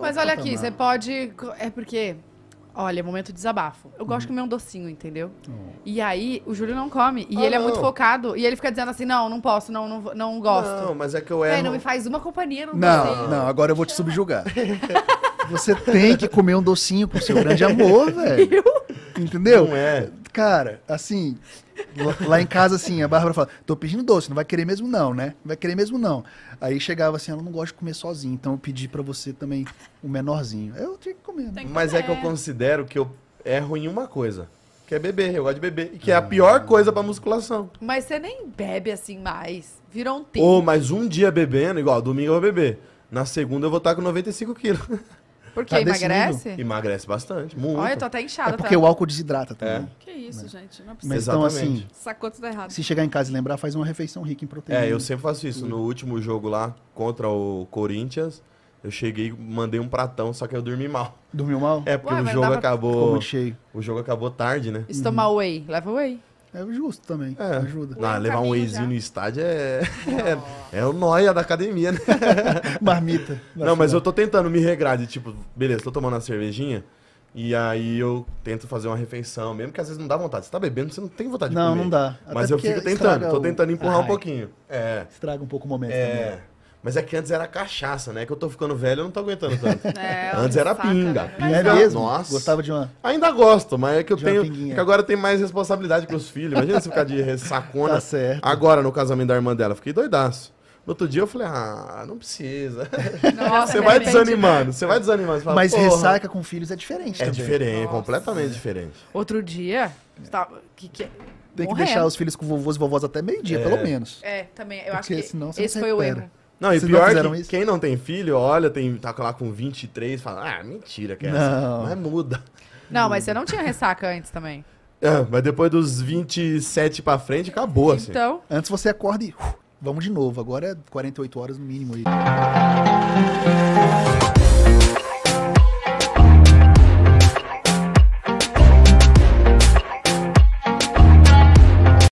Mas olha aqui, você pode. É porque. Olha, é momento de desabafo. Eu gosto de comer um docinho, entendeu? Oh. E aí, o Júlio não come. E Ah, ele é muito focado. E ele fica dizendo assim: não, não posso, não, não, não gosto. Não, mas é que eu Véi, não me faz uma companhia no Não, docinho. não, agora eu vou te subjugar. Você tem que comer um docinho com seu grande amor, velho. Entendeu? Não é. Cara, assim, lá em casa, assim, a Bárbara fala, tô pedindo doce, não vai querer mesmo não, né? Não vai querer mesmo não. Aí chegava assim, ela não gosta de comer sozinha, então eu pedi para você também o menorzinho. Eu tinha que comer. Né? Que Mas é comer. é que eu considero que eu erro em uma coisa. Que é beber, eu gosto de beber. E que é a ah. pior coisa pra musculação. Mas você nem bebe assim mais. Virou um tempo. Ou, oh, mas um dia bebendo, igual, domingo eu vou beber. Na segunda eu vou estar com 95 quilos. Porque tá emagrece? Emagrece bastante, muito. Olha, eu tô até inchada. É tá? porque tá? o álcool desidrata também. É. Que isso, é. gente, não precisa. É mas então, assim, Exatamente. assim, Sacou tudo errado. se chegar em casa e lembrar, faz uma refeição rica em proteína. É, eu sempre faço isso. No último jogo lá, contra o Corinthians, eu cheguei, mandei um pratão, só que eu dormi mal. Dormiu mal? É, porque Ué, o jogo acabou... Ficou cheio. O jogo acabou tarde, né? se tomar uhum. whey, leva whey. É justo também. É. Ajuda. Não, ah, levar um exinho no estádio é... é... é o noia da academia, né? Marmita. Não, final. mas eu tô tentando me regrar de tipo, beleza, tô tomando uma cervejinha. E aí eu tento fazer uma refeição, mesmo que às vezes não dá vontade. Você tá bebendo, você não tem vontade não, de comer. Não, não dá. Até mas eu fico tentando, tô tentando empurrar o... um pouquinho. É. Estraga um pouco o momento. É. Também. Mas é que antes era cachaça, né? Que eu tô ficando velho, eu não tô aguentando tanto. É, antes era saca, pinga. Pinga, né? é mesmo? Nossa. Gostava de uma... Ainda gosto, mas é que eu tenho... Que agora tem mais responsabilidade pros filhos. Imagina se ficar de sacona. Tá certo. Agora, no casamento da irmã dela, fiquei doidaço. No outro dia eu falei, ah, não precisa. Nossa, você né, vai desanimando, você vai desanimando. Você Mas ressaca com filhos é diferente é também. Diferente, Nossa. É completamente diferente. Outro dia, tá, que, que, é? tem que Morrendo. deixar os filhos com vovôs e vovós até meio-dia, é. pelo menos. É, também. Eu Porque acho que senão, esse foi o erro. Não, e Vocês pior não que isso? quem não tem filho, olha, tem, tá lá com 23, fala, ah, mentira que é essa. Assim. Mas muda. Não, mas você não tinha ressaca antes também. É, mas depois dos 27 pra frente, acabou, assim. Então... Antes você acorda e... Uh, vamos de novo. Agora é 48 horas no mínimo aí.